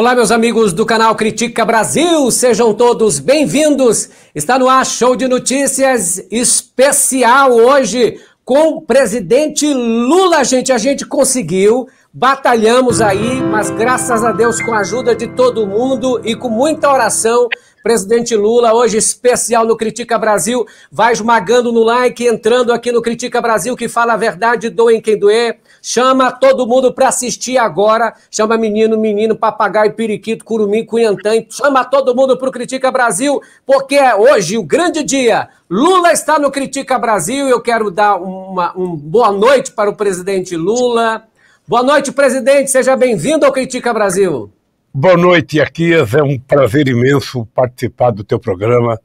Olá, meus amigos do canal Critica Brasil, sejam todos bem-vindos. Está no ar show de notícias especial hoje com o presidente Lula, gente. A gente conseguiu Batalhamos aí, mas graças a Deus, com a ajuda de todo mundo e com muita oração, presidente Lula, hoje especial no Critica Brasil, vai esmagando no like, entrando aqui no Critica Brasil, que fala a verdade, doem quem doer. Chama todo mundo para assistir agora. Chama menino, menino, papagaio, periquito, curumim, cunhantã. Chama todo mundo para o Critica Brasil, porque é hoje o grande dia. Lula está no Critica Brasil. Eu quero dar uma boa noite para o presidente Lula Boa noite, presidente. Seja bem-vindo ao Critica Brasil. Boa noite, Iaquias. É um prazer imenso participar do teu programa.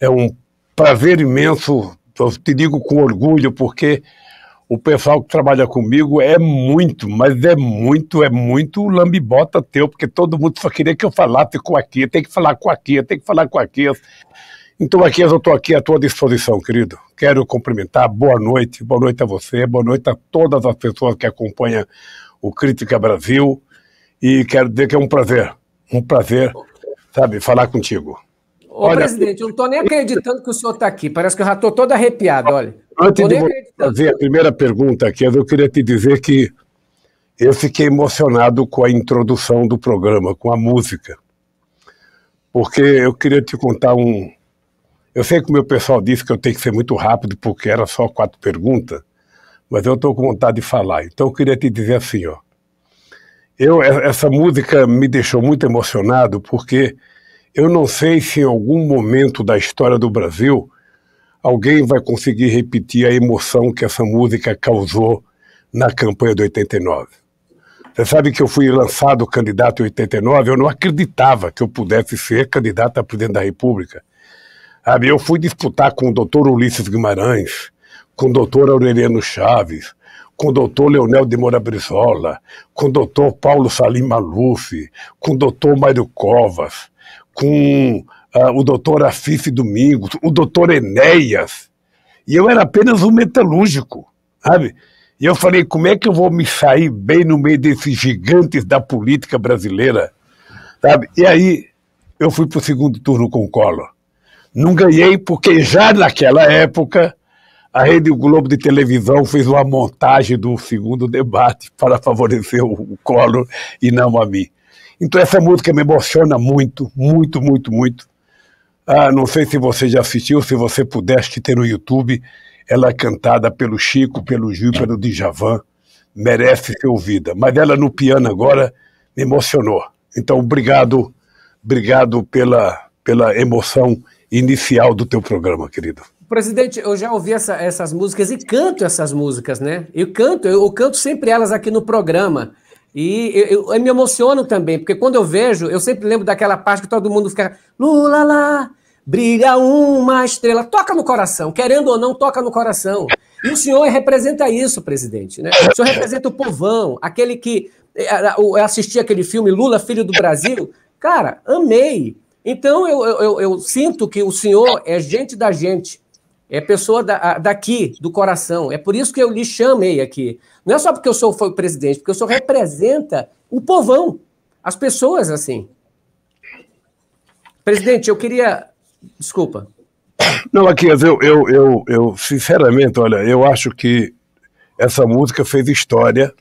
É um prazer imenso, eu te digo com orgulho, porque o pessoal que trabalha comigo é muito, mas é muito, é muito lambibota teu, porque todo mundo só queria que eu falasse com aqui, tem que falar com aqui, tem que falar com aqui. Então, aqui eu estou aqui à tua disposição, querido. Quero cumprimentar, boa noite, boa noite a você, boa noite a todas as pessoas que acompanham o Crítica Brasil. E quero dizer que é um prazer, um prazer, sabe, falar contigo. Ô, olha, presidente, eu não estou nem acreditando que o senhor está aqui. Parece que eu já estou todo arrepiado, olha. Antes de fazer a primeira pergunta aqui, eu queria te dizer que eu fiquei emocionado com a introdução do programa, com a música. Porque eu queria te contar um, eu sei que o meu pessoal disse que eu tenho que ser muito rápido porque era só quatro perguntas, mas eu estou com vontade de falar. Então eu queria te dizer assim, ó. Eu, essa música me deixou muito emocionado porque eu não sei se em algum momento da história do Brasil alguém vai conseguir repetir a emoção que essa música causou na campanha de 89. Você sabe que eu fui lançado candidato em 89, eu não acreditava que eu pudesse ser candidato a presidente da República. Sabe? Eu fui disputar com o doutor Ulisses Guimarães, com o doutor Aureliano Chaves, com o doutor Leonel de Moura Brizola, com o doutor Paulo Salim Maluf, com o doutor Mário Covas, com uh, o doutor Assis Domingos, o doutor Enéas. E eu era apenas um metalúrgico, sabe? E eu falei, como é que eu vou me sair bem no meio desses gigantes da política brasileira, sabe? E aí eu fui para o segundo turno com o Collor. Não ganhei porque já naquela época a Rede Globo de televisão fez uma montagem do segundo debate para favorecer o Collor e não a mim. Então essa música me emociona muito, muito, muito, muito. Ah, não sei se você já assistiu, se você pudesse ter no YouTube, ela é cantada pelo Chico, pelo Gil, pelo Djavan, merece ser ouvida. Mas ela no piano agora me emocionou. Então obrigado, obrigado pela, pela emoção inicial do teu programa, querido. Presidente, eu já ouvi essa, essas músicas e canto essas músicas, né? Eu canto, eu, eu canto sempre elas aqui no programa. E eu, eu, eu, me emociono também, porque quando eu vejo, eu sempre lembro daquela parte que todo mundo fica Lula lá, brilha uma estrela, toca no coração, querendo ou não, toca no coração. E o senhor representa isso, presidente, né? O senhor representa o povão, aquele que eh, eu assisti aquele filme Lula, filho do Brasil, cara, amei. Então, eu, eu, eu sinto que o senhor é gente da gente, é pessoa da, daqui, do coração. É por isso que eu lhe chamei aqui. Não é só porque eu sou foi presidente, porque o senhor representa o povão, as pessoas assim. Presidente, eu queria. Desculpa. Não, aqui eu, eu, eu, eu, sinceramente, olha, eu acho que essa música fez história.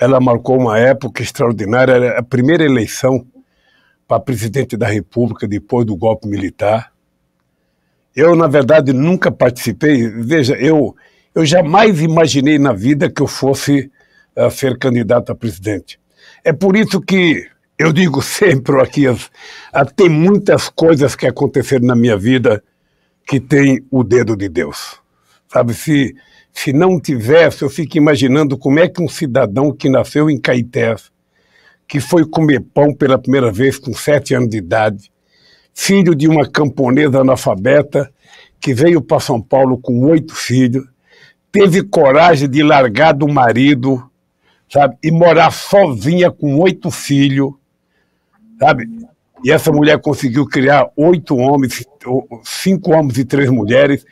Ela marcou uma época extraordinária. Era é a primeira eleição para presidente da República depois do golpe militar. Eu, na verdade, nunca participei. Veja, eu, eu jamais imaginei na vida que eu fosse uh, ser candidato a presidente. É por isso que eu digo sempre aqui, ah, tem muitas coisas que aconteceram na minha vida que tem o dedo de Deus. Sabe, se, se não tivesse, eu fico imaginando como é que um cidadão que nasceu em Caetés, que foi comer pão pela primeira vez com sete anos de idade, filho de uma camponesa analfabeta que veio para São Paulo com oito filhos, teve coragem de largar do marido, sabe, e morar sozinha com oito filhos, sabe? E essa mulher conseguiu criar oito homens, cinco homens e três mulheres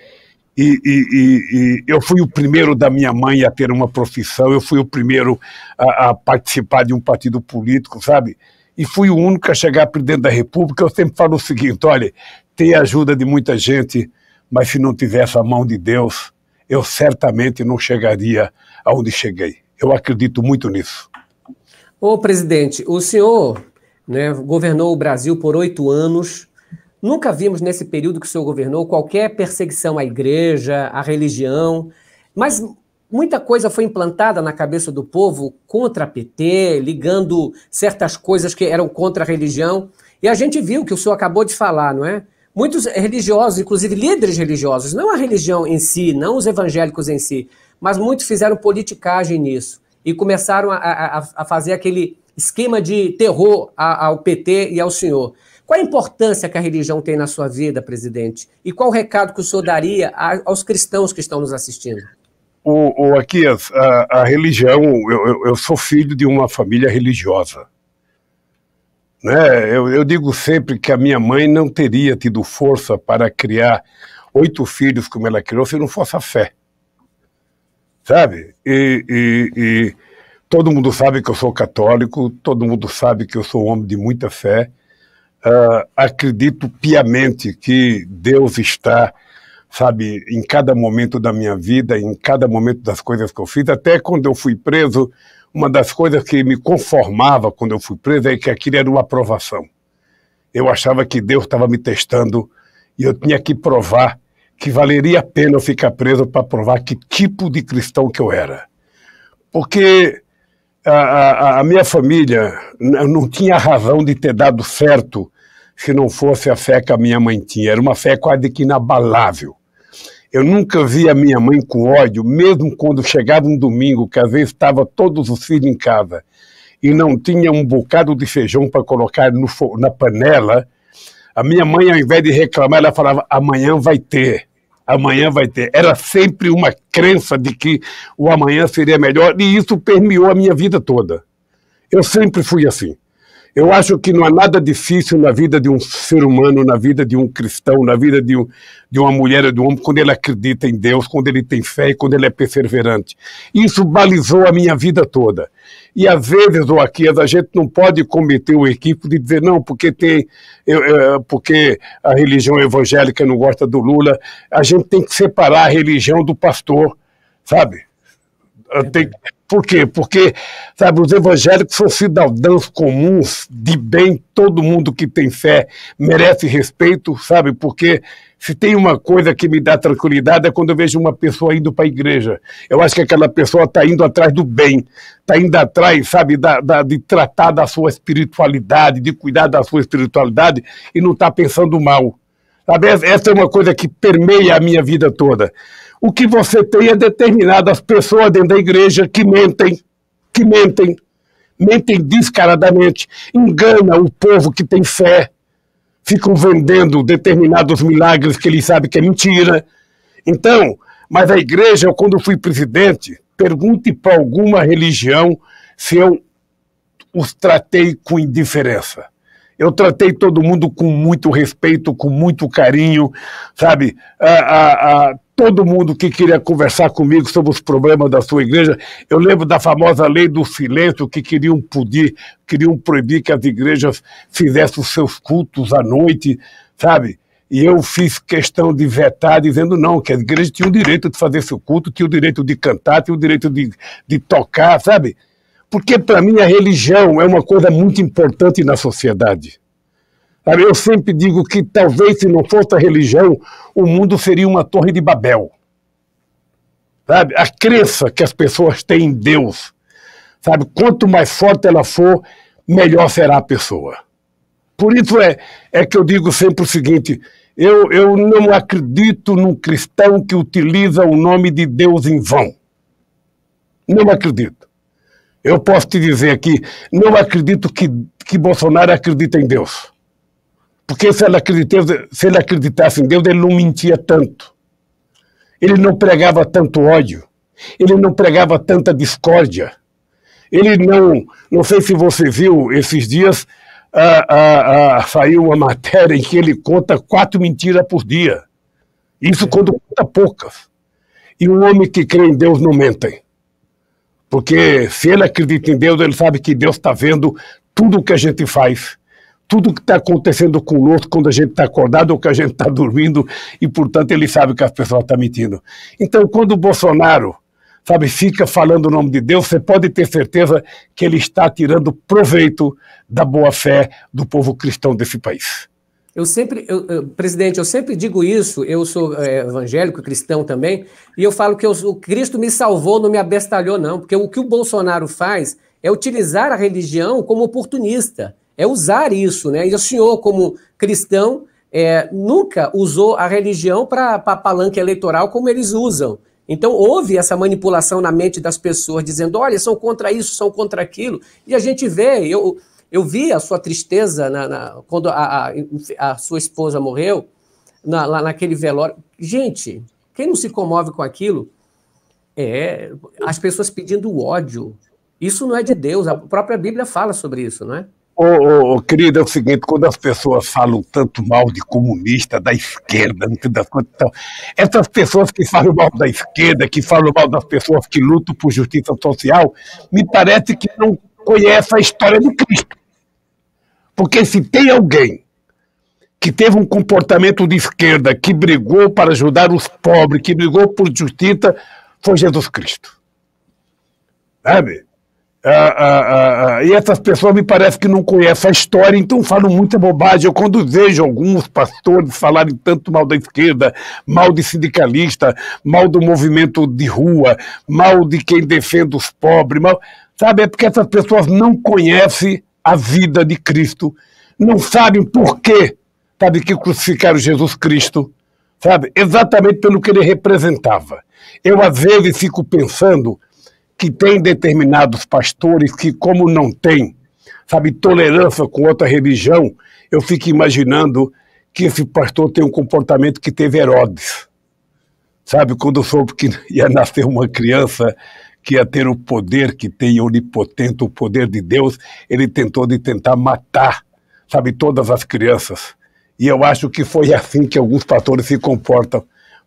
e, e, e, eu fui o primeiro da minha mãe a ter uma profissão, eu fui o primeiro a, a, participar de um partido político, sabe? E fui o único a chegar a presidente da República. Eu sempre falo o seguinte: olha, tem a ajuda de muita gente, mas se não tivesse a mão de Deus, eu certamente não chegaria aonde cheguei. Eu acredito muito nisso. Ô, presidente, o senhor né, governou o Brasil por oito anos Nunca vimos nesse período que o senhor governou qualquer perseguição à igreja, à religião, mas muita coisa foi implantada na cabeça do povo contra PT, ligando certas coisas que eram contra a religião. E a gente viu que o senhor acabou de falar, não é? Muitos religiosos, inclusive líderes religiosos, não a religião em si, não os evangélicos em si, mas muitos fizeram politicagem nisso e começaram a, a, a fazer aquele esquema de terror ao PT e ao senhor. Qual a importância que a religião tem na sua vida, presidente? E qual o recado que o senhor daria aos cristãos que estão nos assistindo? O, o a, a religião, eu, eu, sou filho de uma família religiosa. Né? Eu, eu digo sempre que a minha mãe não teria tido força para criar oito filhos como ela criou se não fosse a fé. Sabe? e, e, e todo mundo sabe que eu sou católico, todo mundo sabe que eu sou um homem de muita fé uh, acredito piamente que Deus está, sabe, em cada momento da minha vida, em cada momento das coisas que eu fiz. Até quando eu fui preso, uma das coisas que me conformava quando eu fui preso é que aquilo era uma aprovação. Eu achava que Deus estava me testando e eu tinha que provar que valeria a pena eu ficar preso para provar que tipo de cristão que eu era. Porque a, a, a, minha família não tinha razão de ter dado certo se não fosse a fé que a minha mãe tinha. Era uma fé quase que inabalável. Eu nunca vi a minha mãe com ódio, mesmo quando chegava um domingo, que às vezes estava todos os filhos em casa e não tinha um bocado de feijão para colocar no, na panela. A minha mãe, ao invés de reclamar, ela falava: amanhã vai ter, amanhã vai ter. Era sempre uma crença de que o amanhã seria melhor, e isso permeou a minha vida toda. Eu sempre fui assim. Eu acho que não há nada difícil na vida de um ser humano, na vida de um cristão, na vida de, um, de uma mulher ou de um homem, quando ele acredita em Deus, quando ele tem fé e quando ele é perseverante. Isso balizou a minha vida toda. E às vezes, ou aqui, a gente não pode cometer o equívoco de dizer, não, porque tem, eu, eu, porque a religião evangélica não gosta do Lula. A gente tem que separar a religião do pastor, sabe? Tem, por quê? Porque, sabe, os evangélicos são cidadãos comuns, de bem, todo mundo que tem fé merece respeito, sabe? Porque se tem uma coisa que me dá tranquilidade é quando eu vejo uma pessoa indo para a igreja. Eu acho que aquela pessoa está indo atrás do bem, está indo atrás, sabe, da, da, de tratar da sua espiritualidade, de cuidar da sua espiritualidade e não está pensando mal. Sabe? Essa é uma coisa que permeia a minha vida toda o que você tem é determinadas pessoas dentro da igreja que mentem, que mentem, mentem descaradamente, engana o povo que tem fé, ficam vendendo determinados milagres que ele sabe que é mentira. Então, mas a igreja, quando eu fui presidente, pergunte para alguma religião se eu os tratei com indiferença. Eu tratei todo mundo com muito respeito, com muito carinho, sabe? Ah, ah, ah, todo mundo que queria conversar comigo sobre os problemas da sua igreja. Eu lembro da famosa lei do silêncio que queriam poder, queriam proibir que as igrejas fizessem os seus cultos à noite, sabe? E eu fiz questão de vetar, dizendo não, que as igrejas tinham o direito de fazer seu culto, tinham o direito de cantar, tinham o direito de, de tocar, sabe? Porque para mim a religião é uma coisa muito importante na sociedade. Sabe, eu sempre digo que talvez se não fosse a religião, o mundo seria uma torre de Babel. Sabe, a crença que as pessoas têm em Deus, sabe, quanto mais forte ela for, melhor será a pessoa. Por isso é, é que eu digo sempre o seguinte: eu, eu não acredito num cristão que utiliza o nome de Deus em vão. Não acredito. Eu posso te dizer aqui: não acredito que, que Bolsonaro acredita em Deus. Porque se ele, acreditasse, se ele acreditasse em Deus, ele não mentia tanto. Ele não pregava tanto ódio. Ele não pregava tanta discórdia. Ele não. Não sei se você viu esses dias, ah, ah, ah, saiu uma matéria em que ele conta quatro mentiras por dia. Isso quando conta poucas. E um homem que crê em Deus não mente. Porque se ele acredita em Deus, ele sabe que Deus está vendo tudo o que a gente faz tudo que está acontecendo conosco quando a gente está acordado ou que a gente está dormindo, e, portanto, ele sabe que as pessoas estão tá mentindo. Então, quando o Bolsonaro, sabe, fica falando o nome de Deus, você pode ter certeza que ele está tirando proveito da boa-fé do povo cristão desse país. Eu sempre, eu, presidente, eu sempre digo isso. Eu sou é, evangélico, cristão também, e eu falo que eu, o Cristo me salvou, não me abestalhou, não, porque o que o Bolsonaro faz é utilizar a religião como oportunista é usar isso, né? E o senhor, como cristão, é, nunca usou a religião para palanque eleitoral como eles usam. Então houve essa manipulação na mente das pessoas, dizendo, olha, são contra isso, são contra aquilo. E a gente vê, eu, eu vi a sua tristeza na, na, quando a, a, a, sua esposa morreu, na, lá naquele velório. Gente, quem não se comove com aquilo é as pessoas pedindo ódio. Isso não é de Deus, a própria Bíblia fala sobre isso, não é? Ô, ô, ô, querido, é o seguinte, quando as pessoas falam tanto mal de comunista, da esquerda, no das contas, então, essas pessoas que falam mal da esquerda, que falam mal das pessoas que lutam por justiça social, me parece que não conhecem a história do Cristo. Porque se tem alguém que teve um comportamento de esquerda, que brigou para ajudar os pobres, que brigou por justiça, foi Jesus Cristo. Sabe? Ah, ah, ah, ah, e essas pessoas me parece que não conhecem a história, então falam muita bobagem. Eu, quando vejo alguns pastores falarem tanto mal da esquerda, mal de sindicalista, mal do movimento de rua, mal de quem defende os pobres, mal, sabe? É porque essas pessoas não conhecem a vida de Cristo, não sabem por quê, sabe, que crucificaram Jesus Cristo, sabe? Exatamente pelo que ele representava. Eu, às vezes, fico pensando que tem determinados pastores que, como não tem, sabe, tolerância com outra religião, eu fico imaginando que esse pastor tem um comportamento que teve Herodes. Sabe, quando soube que ia nascer uma criança que ia ter o poder que tem, onipotente, o poder de Deus, ele tentou de tentar matar, sabe, todas as crianças. E eu acho que foi assim que alguns pastores se comportam,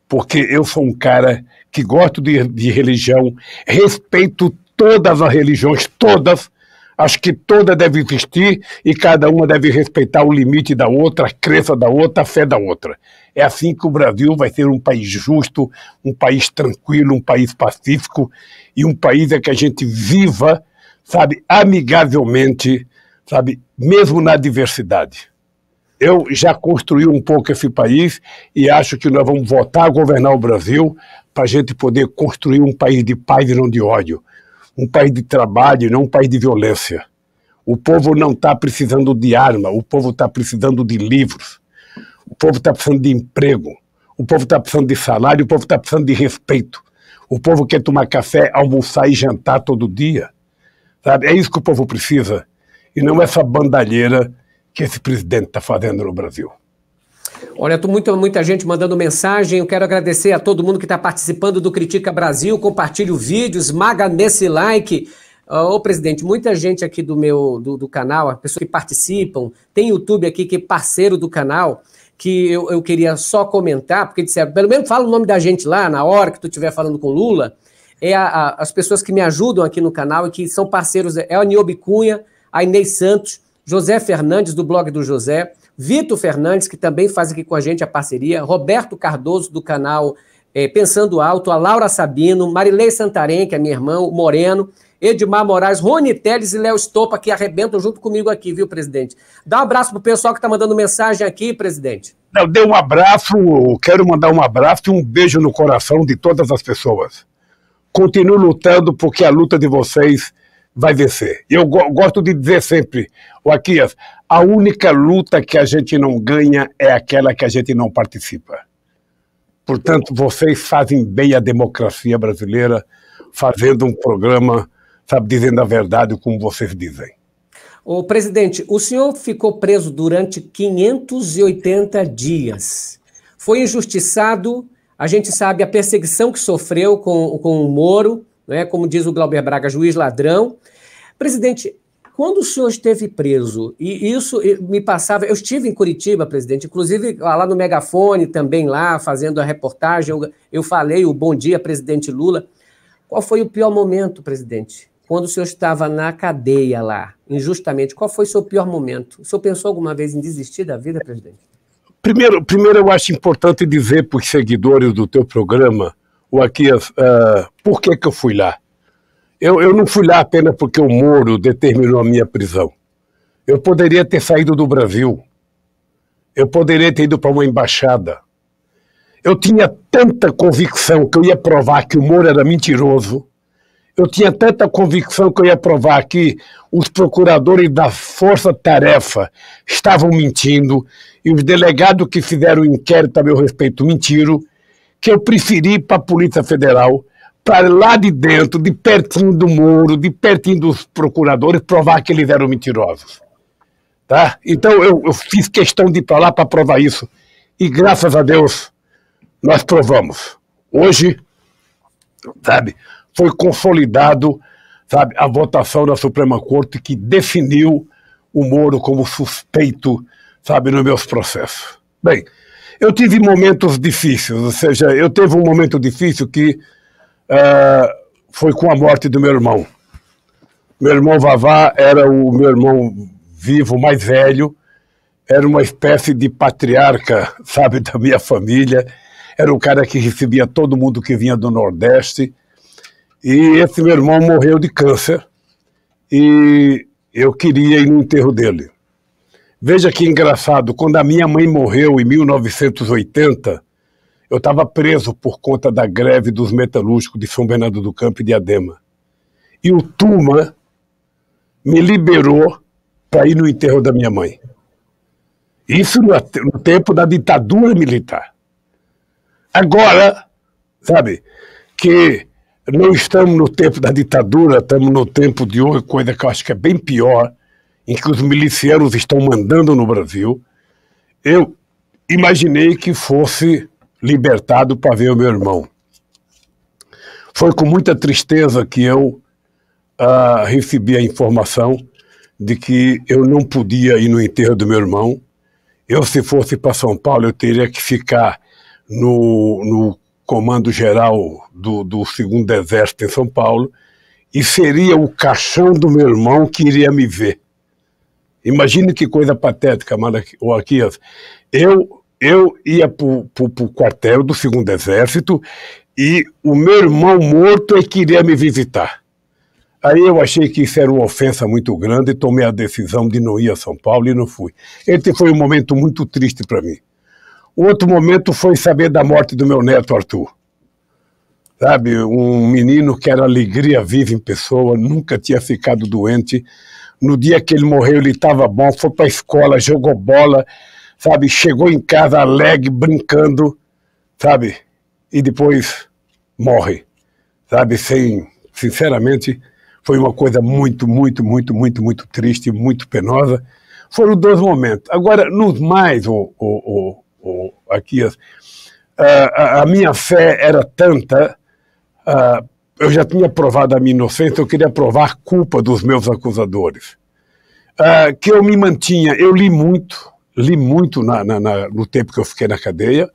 porque eu sou um cara que gosto de, de religião, respeito todas as religiões, todas. Acho que toda deve existir e cada uma deve respeitar o limite da outra, a crença da outra, a fé da outra. É assim que o Brasil vai ser um país justo, um país tranquilo, um país pacífico e um país em que a gente viva, sabe, amigavelmente, sabe, mesmo na diversidade. Eu já construí um pouco esse país e acho que nós vamos voltar a governar o Brasil para a gente poder construir um país de paz e não de ódio, um país de trabalho, e não um país de violência. O povo não está precisando de arma, o povo está precisando de livros, o povo está precisando de emprego, o povo está precisando de salário, o povo está precisando de respeito. O povo quer tomar café, almoçar e jantar todo dia. Sabe? É isso que o povo precisa. E não essa é bandalheira que esse presidente está fazendo no Brasil. Olha, tô muita, muita gente mandando mensagem. Eu quero agradecer a todo mundo que está participando do Critica Brasil. Compartilhe o vídeo, esmaga nesse like. Ah, ô, presidente, muita gente aqui do meu do, do canal, as pessoas que participam, tem YouTube aqui que é parceiro do canal, que eu, eu queria só comentar, porque disseram, pelo menos fala o nome da gente lá, na hora que tu estiver falando com Lula, é a, a, as pessoas que me ajudam aqui no canal e que são parceiros, é a Niobe Cunha, a Inês Santos, José Fernandes, do blog do José, Vitor Fernandes, que também faz aqui com a gente a parceria, Roberto Cardoso, do canal é, Pensando Alto, a Laura Sabino, Marilei Santarém, que é minha irmã, o Moreno, Edmar Moraes, Rony Teles e Léo Estopa, que arrebentam junto comigo aqui, viu, presidente? Dá um abraço pro pessoal que está mandando mensagem aqui, presidente. Não, dê um abraço, quero mandar um abraço e um beijo no coração de todas as pessoas. Continuo lutando porque a luta de vocês vai vencer. Eu go gosto de dizer sempre, Joaquias, a única luta que a gente não ganha é aquela que a gente não participa. Portanto, vocês fazem bem à democracia brasileira fazendo um programa, sabe, dizendo a verdade como vocês dizem. O presidente, o senhor ficou preso durante 580 dias. Foi injustiçado, a gente sabe a perseguição que sofreu com, com o Moro, é como diz o Glauber Braga, juiz ladrão. Presidente, quando o senhor esteve preso, e isso me passava, eu estive em Curitiba, presidente, inclusive lá no megafone, também lá, fazendo a reportagem, eu, eu falei o bom dia, presidente Lula. Qual foi o pior momento, presidente? Quando o senhor estava na cadeia lá, injustamente, qual foi o seu pior momento? O senhor pensou alguma vez em desistir da vida, presidente? Primeiro, primeiro eu acho importante dizer para os seguidores do teu programa o Aquia, uh, eh, por que, que eu fui lá? Eu, eu não fui lá apenas porque o Moro determinou a minha prisão. Eu poderia ter saído do Brasil. Eu poderia ter ido para uma embaixada. Eu tinha tanta convicção que eu ia provar que o Moro era mentiroso. Eu tinha tanta convicção que eu ia provar que os procuradores da Força Tarefa estavam mentindo e os delegados que fizeram o inquérito a meu respeito mentiram que eu preferi para a Polícia Federal, para lá de dentro, de pertinho do muro, de pertinho dos procuradores, provar que eles eram mentirosos. Tá? Então eu, eu fiz questão de ir para lá para provar isso. E graças a Deus, nós provamos. Hoje, sabe, foi consolidado sabe, a votação da Suprema Corte que definiu o Moro como suspeito, sabe, nos meus processos. Bem, eu tive momentos difíceis, ou seja, eu teve um momento difícil que uh, foi com a morte do meu irmão. Meu irmão Vavá era o meu irmão vivo mais velho, era uma espécie de patriarca, sabe, da minha família. Era o cara que recebia todo mundo que vinha do Nordeste. E esse meu irmão morreu de câncer. E eu queria ir no enterro dele. Veja que engraçado, quando a minha mãe morreu em 1980, eu estava preso por conta da greve dos metalúrgicos de São Bernardo do Campo e de Adema. E o Tuma me liberou para ir no enterro da minha mãe. Isso no, tempo da ditadura militar. Agora, sabe, que não estamos no tempo da ditadura, estamos no tempo de outra coisa que eu acho que é bem pior, em que os milicianos estão mandando no Brasil, eu imaginei que fosse libertado para ver o meu irmão. Foi com muita tristeza que eu ah, recebi a informação de que eu não podia ir no enterro do meu irmão. Eu, se fosse para São Paulo, eu teria que ficar no, no comando geral do, do segundo exército em São Paulo e seria o caixão do meu irmão que iria me ver. Imagine que coisa patética, Malaquias. Eu, eu ia para o quartel do Segundo Exército e o meu irmão morto é me visitar. Aí eu achei que isso era uma ofensa muito grande e tomei a decisão de não ir a São Paulo e não fui. Esse foi um momento muito triste para mim. Outro momento foi saber da morte do meu neto Arthur. Sabe, um menino que era alegria viva em pessoa, nunca tinha ficado doente, no dia que ele morreu ele estava bom, foi para a escola, jogou bola, sabe? Chegou em casa alegre, brincando, sabe? E depois morre, sabe? Sem, sinceramente, foi uma coisa muito, muito, muito, muito, muito triste, muito penosa. Foram dois momentos. Agora, nos mais, o, o, o, o Aquias, ah, a, a, minha fé era tanta ah, eu já tinha provado a minha inocência, eu queria provar a culpa dos meus acusadores. Ah, que eu me mantinha, eu li muito, li muito na, na, na, no tempo que eu fiquei na cadeia.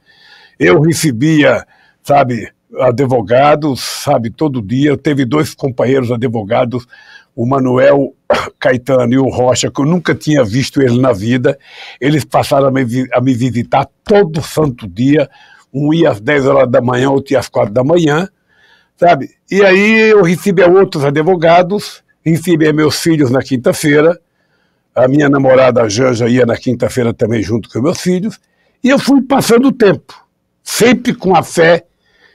Eu recebia, sabe, advogados, sabe, todo dia. Eu teve dois companheiros advogados, o Manuel Caetano e o Rocha, que eu nunca tinha visto ele na vida. Eles passaram a me, a me visitar todo santo dia. Um ia às 10 horas da manhã, outro ia às 4 da manhã sabe? E aí eu recebi outros advogados, recebi meus filhos na quinta-feira, a minha namorada a Janja ia na quinta-feira também junto com meus filhos, e eu fui passando o tempo, sempre com a fé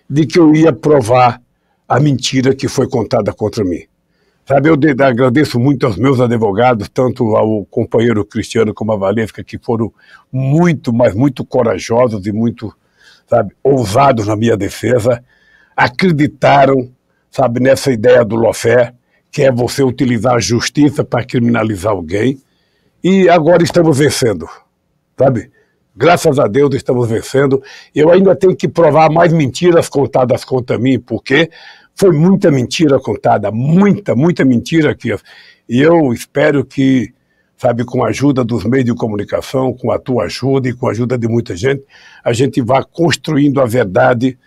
de que eu ia provar a mentira que foi contada contra mim. Sabe, eu agradeço muito aos meus advogados, tanto ao companheiro Cristiano como a Valesca, que foram muito, mas muito corajosos e muito, sabe, ousados na minha defesa acreditaram, sabe, nessa ideia do lofé, que é você utilizar a justiça para criminalizar alguém, e agora estamos vencendo, sabe? Graças a Deus estamos vencendo. Eu ainda tenho que provar mais mentiras contadas contra mim, porque foi muita mentira contada, muita, muita mentira aqui. E eu espero que, sabe, com a ajuda dos meios de comunicação, com a tua ajuda e com a ajuda de muita gente, a gente vá construindo a verdade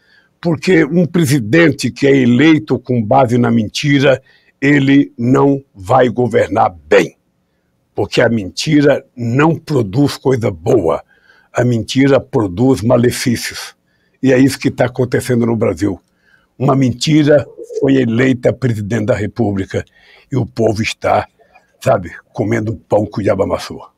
porque um presidente que é eleito com base na mentira, ele não vai governar bem. Porque a mentira não produz coisa boa. A mentira produz malefícios. E é isso que está acontecendo no Brasil. Uma mentira foi eleita presidente da República e o povo está, sabe, comendo pão com o diabo amassou.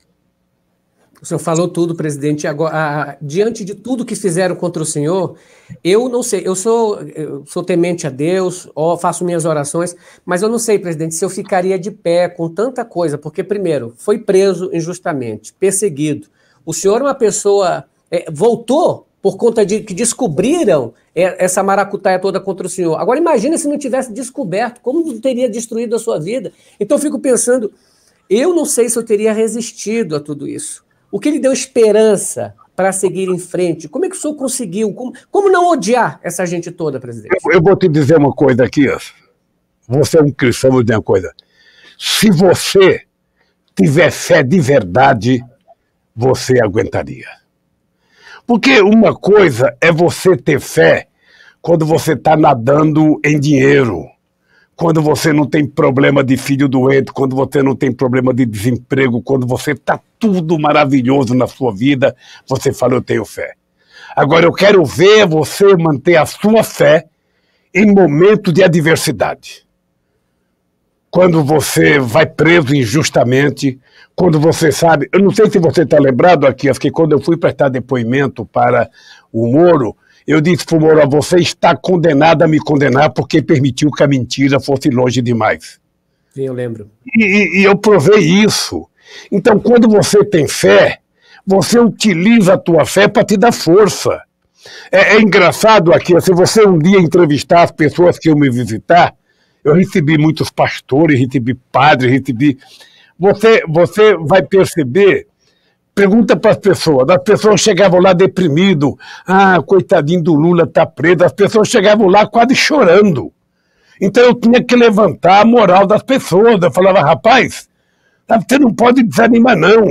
O senhor falou tudo, presidente. Agora, ah, diante de tudo que fizeram contra o senhor, eu não sei, eu sou, eu sou temente a Deus, ó, faço minhas orações, mas eu não sei, presidente, se eu ficaria de pé com tanta coisa, porque, primeiro, foi preso injustamente, perseguido. O senhor é uma pessoa. É, voltou por conta de que descobriram é, essa maracutaia toda contra o senhor. Agora imagina se não tivesse descoberto, como teria destruído a sua vida? Então eu fico pensando, eu não sei se eu teria resistido a tudo isso. O que lhe deu esperança para seguir em frente? Como é que o senhor conseguiu? Como, como não odiar essa gente toda, presidente? Eu, eu vou te dizer uma coisa aqui, você é um cristão, vou dizer uma coisa. Se você tiver fé de verdade, você aguentaria. Porque uma coisa é você ter fé quando você está nadando em dinheiro quando você não tem problema de filho doente, quando você não tem problema de desemprego, quando você está tudo maravilhoso na sua vida, você fala: Eu tenho fé. Agora eu quero ver você manter a sua fé em momento de adversidade. Quando você vai preso injustamente, quando você sabe. Eu não sei se você está lembrado, aqui, que quando eu fui prestar depoimento para o Moro, eu disse, Fumora, você está condenada a me condenar porque permitiu que a mentira fosse longe demais. Sim, eu lembro. E, e eu provei isso. Então, quando você tem fé, você utiliza a tua fé para te dar força. É, é engraçado aqui, se você um dia entrevistar as pessoas que eu me visitar, eu recebi muitos pastores, recebi padres, recebi. Você, você vai perceber Pergunta para as pessoas. As pessoas chegavam lá deprimido. Ah, coitadinho do Lula está preso. As pessoas chegavam lá quase chorando. Então eu tinha que levantar a moral das pessoas. Eu falava, rapaz, tá, você não pode desanimar, não.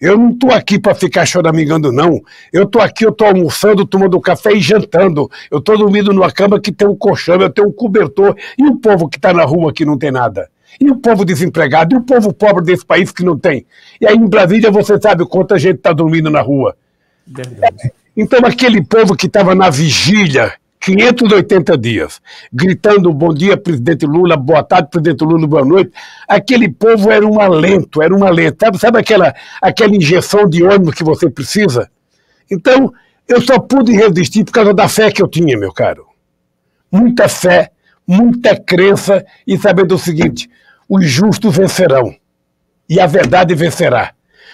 Eu não estou aqui para ficar choramingando, não. Eu estou aqui, eu estou almoçando, tomando café e jantando. Eu estou dormindo numa cama que tem um colchão, eu tenho um cobertor. E o povo que está na rua que não tem nada? E o povo desempregado, e o povo pobre desse país que não tem. E aí em Brasília você sabe quanta gente está dormindo na rua. Então aquele povo que estava na vigília, 580 dias, gritando bom dia, presidente Lula, boa tarde, presidente Lula, boa noite. Aquele povo era um alento, era um alento. Sabe, sabe aquela, aquela injeção de ônibus que você precisa? Então, eu só pude resistir por causa da fé que eu tinha, meu caro. Muita fé, muita crença e sabendo o seguinte: os justos vencerão e a verdade vencerá.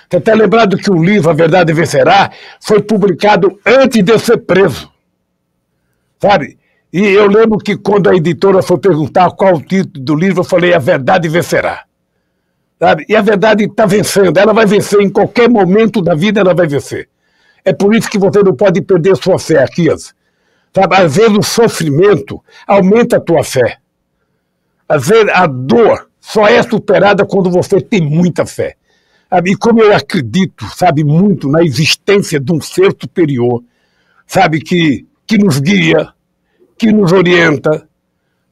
Você está lembrado que o livro A Verdade Vencerá foi publicado antes de eu ser preso. Sabe? E eu lembro que quando a editora foi perguntar qual o título do livro, eu falei A Verdade Vencerá. Sabe? E a verdade está vencendo, ela vai vencer em qualquer momento da vida, ela vai vencer. É por isso que você não pode perder sua fé, Aquias. Sabe? Às vezes o sofrimento aumenta a tua fé. Às vezes a dor só é superada quando você tem muita fé. E como eu acredito, sabe, muito na existência de um ser superior, sabe, que, que nos guia, que nos orienta,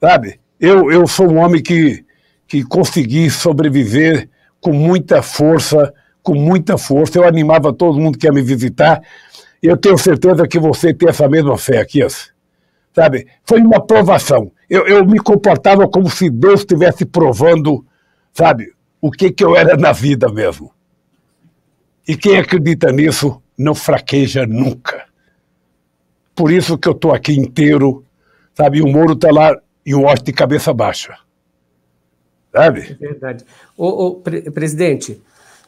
sabe? Eu, eu sou um homem que, que consegui sobreviver com muita força, com muita força. Eu animava todo mundo que ia me visitar. Eu tenho certeza que você tem essa mesma fé aqui, sabe? Foi uma provação eu, eu me comportava como se Deus estivesse provando, sabe, o que, que eu era na vida mesmo. E quem acredita nisso não fraqueja nunca. Por isso que eu estou aqui inteiro, sabe? E o Moro está lá e o Washington de cabeça baixa. Sabe? É verdade. Ô, ô pre presidente,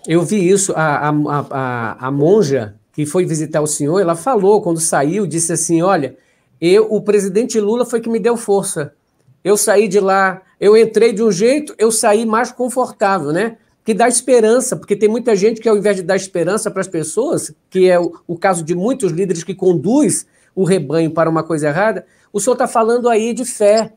eu vi isso, a, a, a, a monja que foi visitar o senhor, ela falou quando saiu, disse assim: olha eu, o presidente Lula foi que me deu força. Eu saí de lá, eu entrei de um jeito, eu saí mais confortável, né? Que dá esperança, porque tem muita gente que, ao invés de dar esperança para as pessoas, que é o, o, caso de muitos líderes que conduz o rebanho para uma coisa errada, o senhor está falando aí de fé.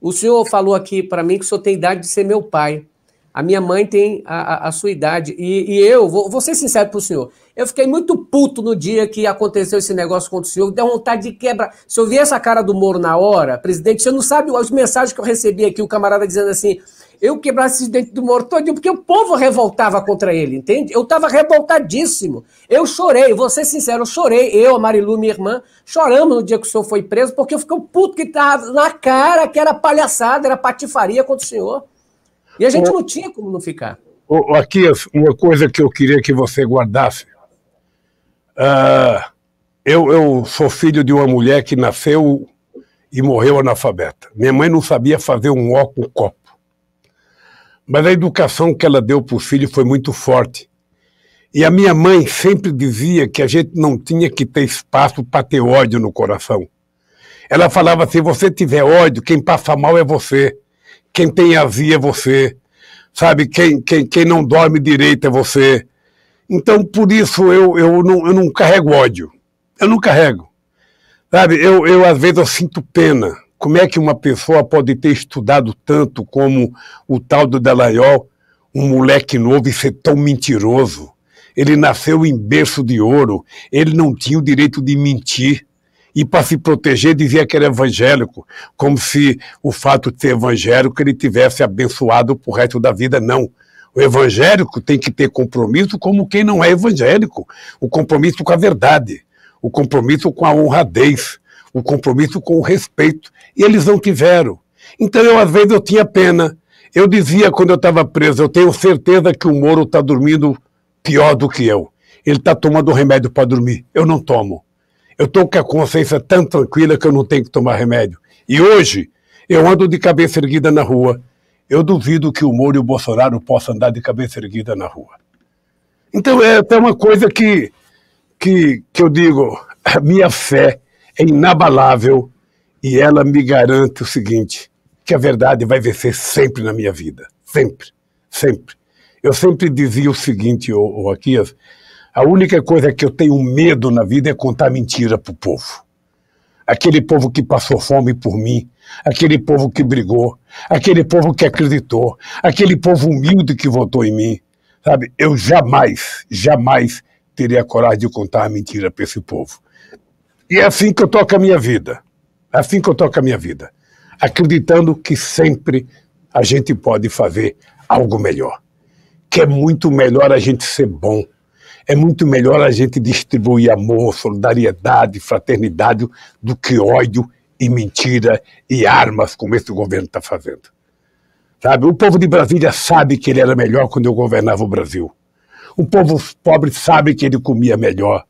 O senhor falou aqui para mim que o senhor tem idade de ser meu pai. A minha mãe tem a, a, a sua idade. E, e eu, vou, vou, ser sincero o senhor, eu fiquei muito puto no dia que aconteceu esse negócio contra o senhor, deu vontade de quebrar. Se eu vi essa cara do Moro na hora, presidente, você não sabe as mensagens que eu recebi aqui, o camarada dizendo assim, eu quebrasse esse dente do Moro todinho, porque o povo revoltava contra ele, entende? Eu estava revoltadíssimo. Eu chorei, vou ser sincero, eu chorei. Eu, a Marilu, minha irmã, choramos no dia que o senhor foi preso, porque eu fiquei puto que estava na cara que era palhaçada, era patifaria contra o senhor. E a gente o, não tinha como não ficar. O, aqui, uma coisa que eu queria que você guardasse. Uh, eu, eu sou filho de uma mulher que nasceu e morreu analfabeta. Minha mãe não sabia fazer um ó com copo. Mas a educação que ela deu para o filho foi muito forte. E a minha mãe sempre dizia que a gente não tinha que ter espaço para ter ódio no coração. Ela falava: assim, se você tiver ódio, quem passa mal é você. Quem tem azia é você. Sabe? Quem, quem, quem não dorme direito é você. Então, por isso, eu, eu, não, eu não carrego ódio. Eu não carrego. Sabe? Eu, eu, às vezes, eu sinto pena. Como é que uma pessoa pode ter estudado tanto como o tal do Dallagnol, um moleque novo, e ser tão mentiroso? Ele nasceu em berço de ouro. Ele não tinha o direito de mentir e para se proteger dizia que era evangélico, como se o fato de ser evangélico ele tivesse abençoado para o resto da vida, não. O evangélico tem que ter compromisso como quem não é evangélico, o compromisso com a verdade, o compromisso com a honradez, o compromisso com o respeito, e eles não tiveram. Então, eu, às vezes, eu tinha pena. Eu dizia quando eu estava preso, eu tenho certeza que o Moro está dormindo pior do que eu. Ele está tomando remédio para dormir. Eu não tomo eu estou com a consciência tão tranquila que eu não tenho que tomar remédio. E hoje, eu ando de cabeça erguida na rua. Eu duvido que o Moro e o Bolsonaro possam andar de cabeça erguida na rua. Então, é até uma coisa que, que, que eu digo: a minha fé é inabalável e ela me garante o seguinte: que a verdade vai vencer sempre na minha vida. Sempre. Sempre. Eu sempre dizia o seguinte, O ô Aquias, a única coisa que eu tenho medo na vida é contar mentira para o povo. Aquele povo que passou fome por mim, aquele povo que brigou, aquele povo que acreditou, aquele povo humilde que votou em mim. Sabe, eu jamais, jamais teria coragem de contar mentira para esse povo. E é assim que eu toco a minha vida. É assim que eu toco a minha vida. Acreditando que sempre a gente pode fazer algo melhor. Que é muito melhor a gente ser bom é muito melhor a gente distribuir amor, solidariedade, fraternidade do que ódio e mentira e armas como esse governo está fazendo. Sabe? O povo de Brasília sabe que ele era melhor quando eu governava o Brasil. O povo pobre sabe que ele comia melhor.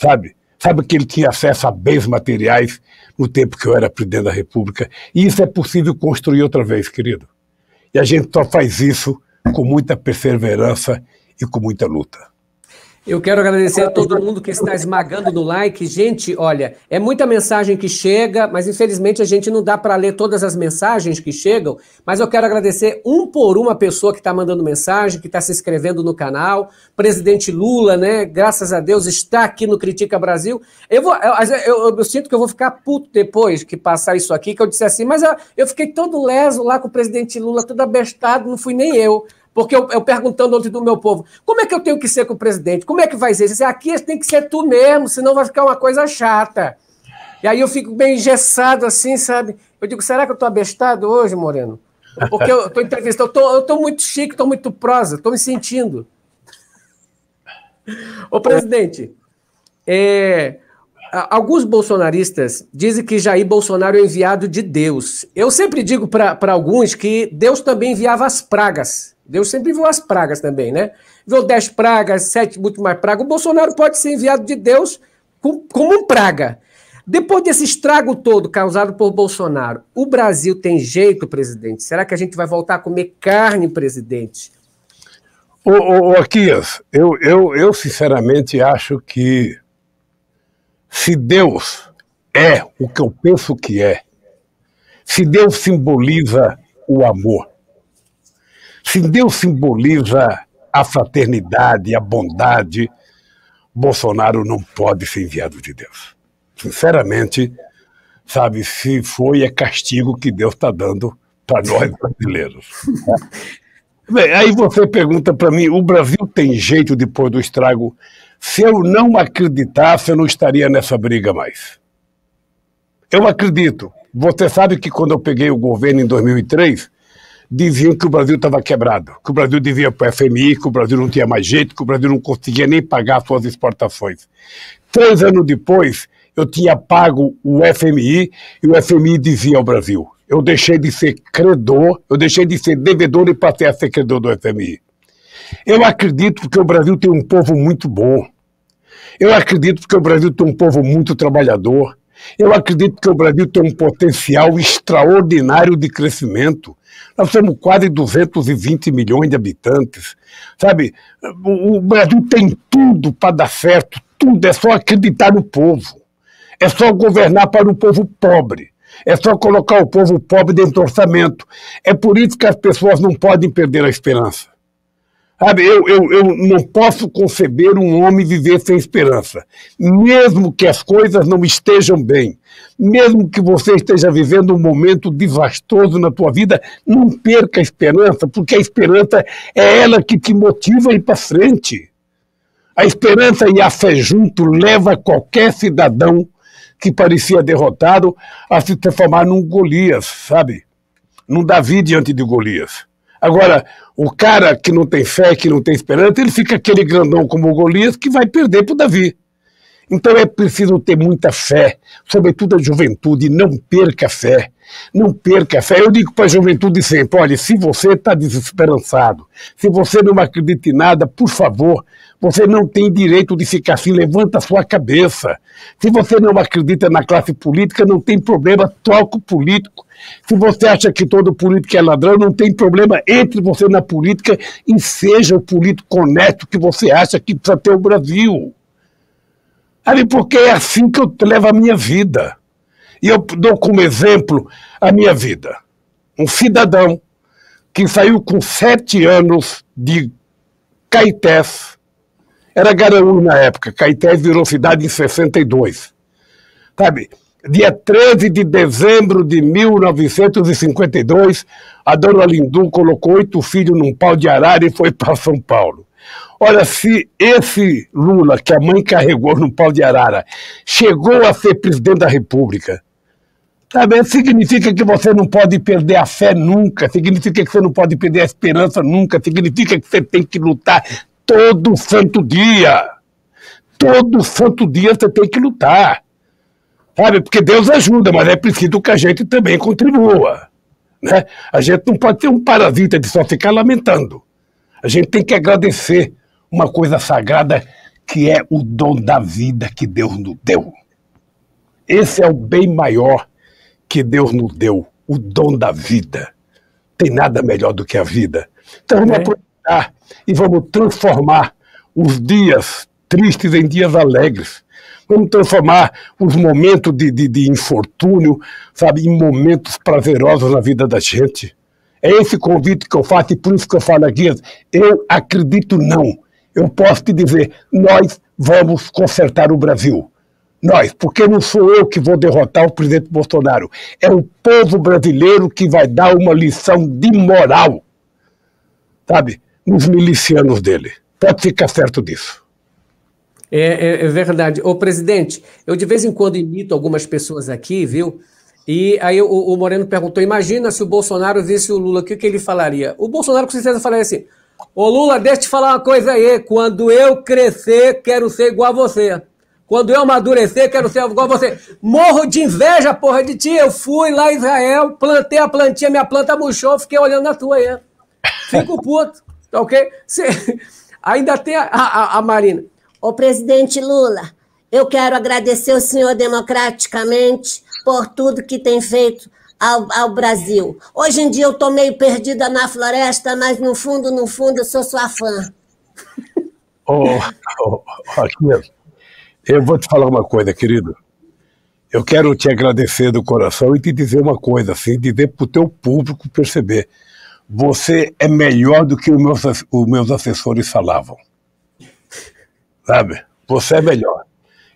Sabe? Sabe que ele tinha acesso a bens materiais no tempo que eu era presidente da República. E isso é possível construir outra vez, querido. E a gente só faz isso com muita perseverança e com muita luta. Eu quero agradecer a todo mundo que está esmagando no like. Gente, olha, é muita mensagem que chega, mas infelizmente a gente não dá para ler todas as mensagens que chegam. Mas eu quero agradecer um por uma pessoa que está mandando mensagem, que está se inscrevendo no canal. Presidente Lula, né? Graças a Deus está aqui no Critica Brasil. Eu, vou, eu, eu, eu, eu sinto que eu vou ficar puto depois que passar isso aqui, que eu disse assim, mas eu, eu fiquei todo leso lá com o presidente Lula, todo abestado, não fui nem eu. Porque eu, eu perguntando ontem do meu povo, como é que eu tenho que ser com o presidente? Como é que vai ser? Disse, aqui tem que ser tu mesmo, senão vai ficar uma coisa chata. E aí eu fico bem engessado assim, sabe? Eu digo, será que eu estou abestado hoje, Moreno? Porque eu estou entrevistando, eu estou muito chique, estou muito prosa, estou me sentindo. Ô, presidente, é, alguns bolsonaristas dizem que Jair Bolsonaro é enviado de Deus. Eu sempre digo para alguns que Deus também enviava as pragas. Deus sempre enviou as pragas também, né? Enviou dez pragas, sete últimas pragas. O Bolsonaro pode ser enviado de Deus como um praga. Depois desse estrago todo causado por Bolsonaro, o Brasil tem jeito, presidente? Será que a gente vai voltar a comer carne, presidente? Ô, ô, ô Aquias, eu, eu, eu sinceramente acho que se Deus é o que eu penso que é, se Deus simboliza o amor, se Deus simboliza a fraternidade, a bondade, Bolsonaro não pode ser enviado de Deus. Sinceramente, sabe, se foi, é castigo que Deus está dando para nós brasileiros. Bem, aí você pergunta para mim: o Brasil tem jeito depois do estrago? Se eu não acreditasse, eu não estaria nessa briga mais. Eu acredito. Você sabe que quando eu peguei o governo em 2003, diziam que o Brasil estava quebrado, que o Brasil devia para o FMI, que o Brasil não tinha mais jeito, que o Brasil não conseguia nem pagar suas exportações. Três anos depois, eu tinha pago o FMI e o FMI dizia ao Brasil: eu deixei de ser credor, eu deixei de ser devedor e passei a ser credor do FMI. Eu acredito que o Brasil tem um povo muito bom. Eu acredito que o Brasil tem um povo muito trabalhador. Eu acredito que o Brasil tem um potencial extraordinário de crescimento. Nós temos quase 220 milhões de habitantes. Sabe, o Brasil tem tudo para dar certo, tudo. É só acreditar no povo. É só governar para o povo pobre. É só colocar o povo pobre dentro do orçamento. É por isso que as pessoas não podem perder a esperança. Sabe, eu, eu, eu não posso conceber um homem viver sem esperança. Mesmo que as coisas não estejam bem, mesmo que você esteja vivendo um momento desastroso na tua vida, não perca a esperança, porque a esperança é ela que te motiva a ir para frente. A esperança e a fé junto leva qualquer cidadão que parecia derrotado a se transformar num Golias, sabe? Num Davi diante de Golias. Agora, o cara que não tem fé, que não tem esperança, ele fica aquele grandão como o Golias que vai perder para o Davi. Então é preciso ter muita fé, sobretudo a juventude, não perca a fé. Não perca a fé. Eu digo para a juventude sempre: olha, se você está desesperançado, se você não acredita em nada, por favor, você não tem direito de ficar assim, levanta a sua cabeça. Se você não acredita na classe política, não tem problema, troca o político. Se você acha que todo político é ladrão, não tem problema, entre você na política e seja o político honesto que você acha que precisa ter o Brasil. Ali, porque é assim que eu levo a minha vida. E eu dou como exemplo a minha vida. Um cidadão que saiu com sete anos de Caetés, era Garanhuns na época. Caetés virou cidade em 62. Sabe? Dia 13 de dezembro de 1952, a dona Lindu colocou oito filhos num pau de arara e foi para São Paulo. Olha, se esse Lula, que a mãe carregou num pau de arara, chegou a ser presidente da República, sabe, significa que você não pode perder a fé nunca, significa que você não pode perder a esperança nunca, significa que você tem que lutar todo santo dia. Todo santo dia você tem que lutar. Sabe? Porque Deus ajuda, mas é preciso que a gente também contribua. Né? A gente não pode ser um parasita de só ficar lamentando. A gente tem que agradecer uma coisa sagrada que é o dom da vida que Deus nos deu. Esse é o bem maior que Deus nos deu, o dom da vida. Tem nada melhor do que a vida. Então vamos é. aproveitar acreditar e vamos transformar os dias tristes em dias alegres. Vamos transformar os momentos de, de, de infortúnio, sabe, em momentos prazerosos na vida da gente. É esse convite que eu faço e por isso que eu falo aqui, eu acredito não. Eu posso te dizer, nós vamos consertar o Brasil. Nós, porque não sou eu que vou derrotar o presidente Bolsonaro. É o povo brasileiro que vai dar uma lição de moral. Sabe? os milicianos dele. Pode ficar certo disso. É, é, é, verdade. Ô, presidente, eu de vez em quando imito algumas pessoas aqui, viu? E aí o, o Moreno perguntou: imagina se o Bolsonaro visse o Lula, o que, que ele falaria? O Bolsonaro com certeza falaria assim: Ô Lula, deixa eu te falar uma coisa aí. Quando eu crescer, quero ser igual a você. Quando eu amadurecer, quero ser igual a você. Morro de inveja, porra de ti. Eu fui lá em Israel, plantei a plantinha, minha planta murchou, fiquei olhando a tua aí. Fico puto. Tá ok? Cê... Ainda tem a, a, a Marina. Ô, presidente Lula, eu quero agradecer o senhor democraticamente por tudo que tem feito ao, ao, Brasil. Hoje em dia eu estou meio perdida na floresta, mas no fundo, no fundo, eu sou sua fã. Ô, oh, oh, eu vou te falar uma coisa, querido. Eu quero te agradecer do coração e te dizer uma coisa, assim, dizer para o teu público perceber você é melhor do que os meus, os meus assessores falavam. Sabe? Você é melhor.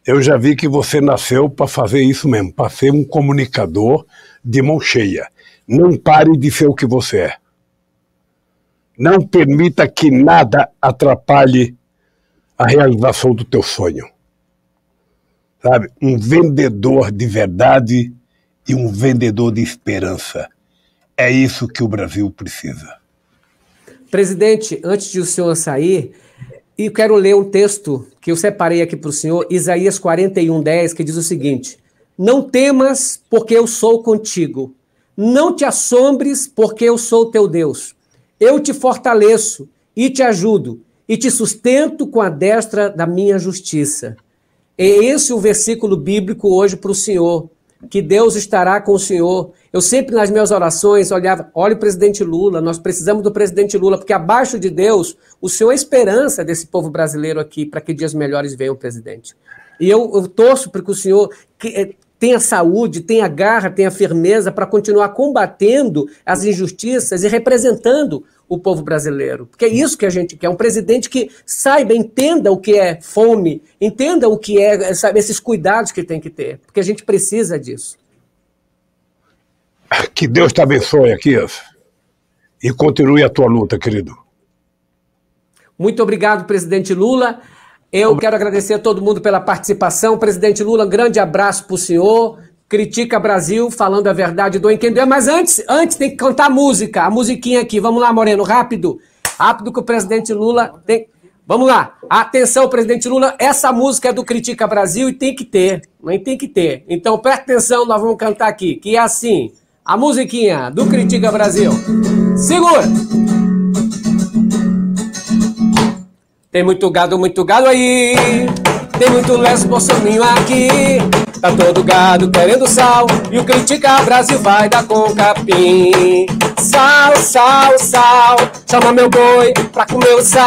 Eu já vi que você nasceu para fazer isso mesmo, para ser um comunicador de mão cheia. Não pare de ser o que você é. Não permita que nada atrapalhe a realização do teu sonho. Sabe? Um vendedor de verdade e um vendedor de esperança é isso que o Brasil precisa. Presidente, antes de o senhor sair, eu quero ler um texto que eu separei aqui para o senhor, Isaías 41, 10, que diz o seguinte: Não temas, porque eu sou contigo. Não te assombres, porque eu sou teu Deus. Eu te fortaleço e te ajudo e te sustento com a destra da minha justiça. É esse o versículo bíblico hoje para o Senhor, que Deus estará com o Senhor eu sempre nas minhas orações olhava, olha o presidente Lula, nós precisamos do presidente Lula, porque abaixo de Deus, o Senhor é esperança desse povo brasileiro aqui, para que dias melhores venham, presidente. E eu, eu torço para que o Senhor que, eh, tenha saúde, tenha garra, tenha firmeza para continuar combatendo as injustiças e representando o povo brasileiro. Porque é isso que a gente quer, um presidente que saiba, entenda o que é fome, entenda o que é, sabe, esses cuidados que tem que ter, porque a gente precisa disso. Que Deus te abençoe, aqui E continue a tua luta, querido. Muito obrigado, presidente Lula. Eu quero agradecer a todo mundo pela participação. Presidente Lula, um grande abraço para o senhor. Critica Brasil, falando a verdade do entender. Mas antes, antes tem que cantar a música, a musiquinha aqui. Vamos lá, Moreno, rápido. Rápido que o presidente Lula tem. Vamos lá. Atenção, presidente Lula, essa música é do Critica Brasil e tem que ter, nem né? tem que ter. Então presta atenção, nós vamos cantar aqui, que é assim a musiquinha do Critica Brasil. Segura! Tem muito gado, muito gado aí. Tem muito lesbo, soninho aqui. Tá todo gado querendo sal e o critica Brasil vai dar com capim. Sal, sal, sal, chama meu boi pra comer o sal.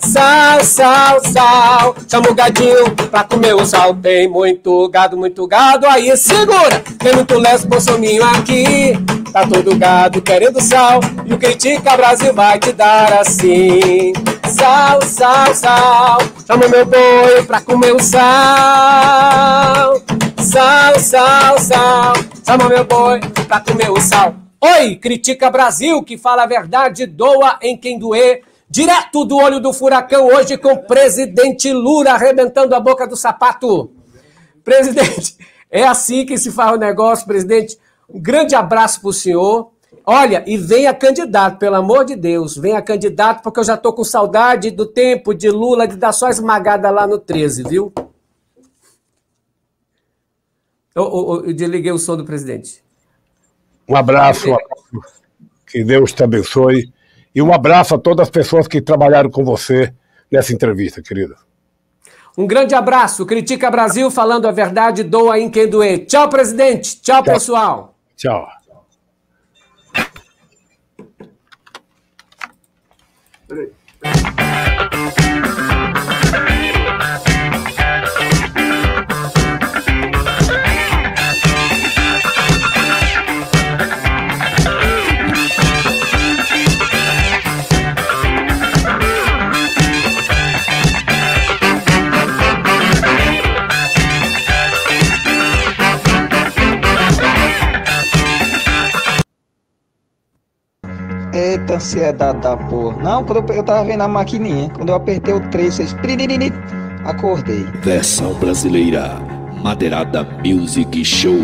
Sal, sal, sal, chama o gadinho pra comer o sal. Tem muito gado, muito gado, aí segura. Tem muito lesso, sominho aqui. Tá todo gado querendo sal e o critica Brasil vai te dar assim. Sal, sal, sal. Chama meu boi pra comer o sal. Sal, sal, sal. Chama meu boi pra comer o sal. Oi, critica Brasil que fala a verdade, doa em quem doer. Direto do olho do furacão, hoje com o presidente Lula arrebentando a boca do sapato. Presidente, é assim que se faz o negócio, presidente. Um grande abraço para o senhor. Olha, e venha candidato, pelo amor de Deus, venha candidato, porque eu já tô com saudade do tempo de Lula de dar só esmagada lá no 13, viu? Eu, eu, eu desliguei o som do presidente. Um abraço, um abraço, que Deus te abençoe. E um abraço a todas as pessoas que trabalharam com você nessa entrevista, querida. Um grande abraço. Critica Brasil, falando a verdade, doa em quem doer. Tchau, presidente. Tchau, Tchau. pessoal. Tchau. Bye. muita ansiedade da porra. Não, quando eu, eu tava vendo a maquininha, quando eu apertei o 3, vocês. Acordei. Versão brasileira, Madeirada Music Show.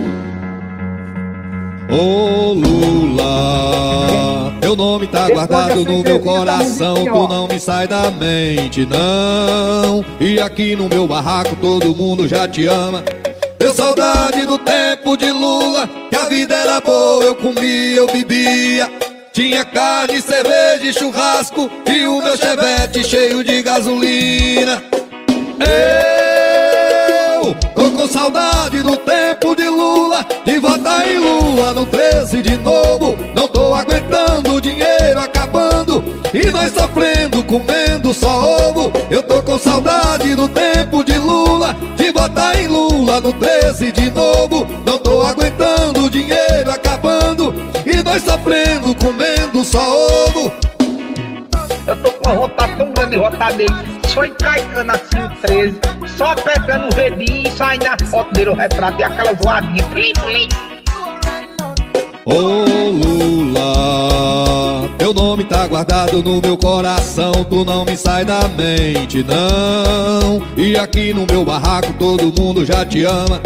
Ô oh, Lula, teu nome tá guardado no meu tá coração, tu não me sai da mente, não. E aqui no meu barraco todo mundo já te ama. Deu saudade do tempo de Lula, que a vida era boa, eu comia, eu bebia. Tinha carne, cerveja e churrasco E o meu chevette cheio de gasolina Eu tô com saudade do tempo de Lula De votar em Lula no 13 de novo Não tô aguentando, o dinheiro acabando E nós sofrendo, comendo só ovo Eu tô com saudade do tempo de Lula De votar em Lula no 13 de novo Não tô aguentando, o dinheiro acabando E nós sofrendo do solo, Eu tô com a rotação grande dele. só encaicando assim 13, só pegando o redinho e sai na foto dele, o retrato e aquela voadinha. Plim, plim. Ô Lula, teu nome tá guardado no meu coração, tu não me sai da mente, não. E aqui no meu barraco todo mundo já te ama.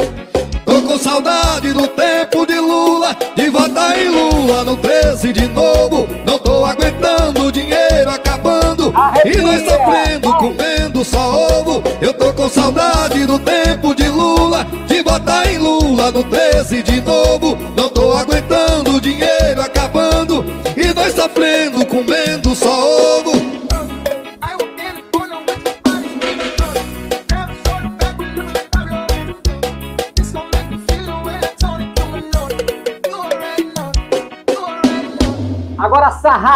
Tô com saudade do tempo de Lula De votar em Lula no 13 de novo Não tô aguentando, o dinheiro acabando E nós sofrendo, comendo só ovo Eu tô com saudade do tempo de Lula De votar em Lula no 13 de novo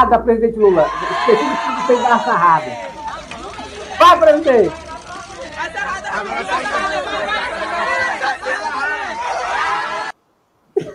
da presidente Lula. Esqueci de tudo sem braço narrado. Vá, presidente!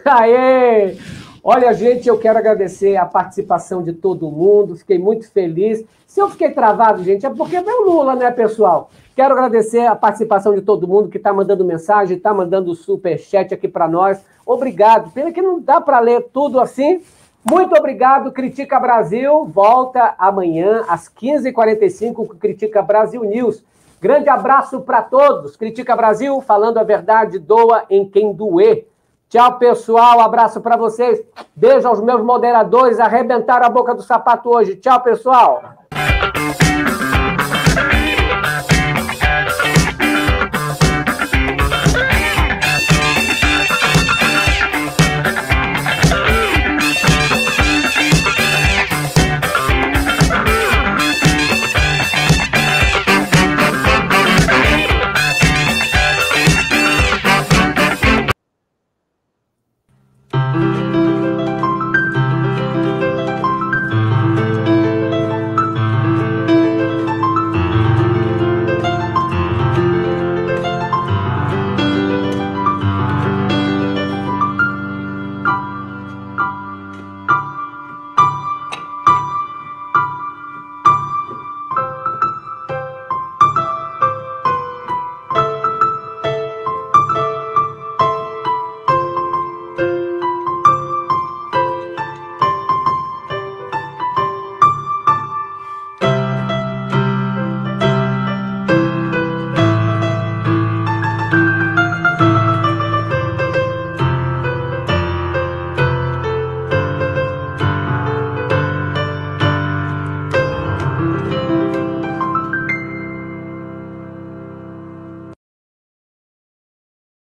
Aê! Olha, gente, eu quero agradecer a participação de todo mundo, fiquei muito feliz. Se eu fiquei travado, gente, é porque é o Lula, né, pessoal? Quero agradecer a participação de todo mundo que está mandando mensagem, está mandando super chat aqui para nós. Obrigado. Pena que não dá para ler tudo assim, muito obrigado, Critica Brasil. Volta amanhã às 15h45 com Critica Brasil News. Grande abraço para todos. Critica Brasil, falando a verdade, doa em quem doer. Tchau, pessoal. Abraço para vocês. Beijo aos meus moderadores. Arrebentaram a boca do sapato hoje. Tchau, pessoal.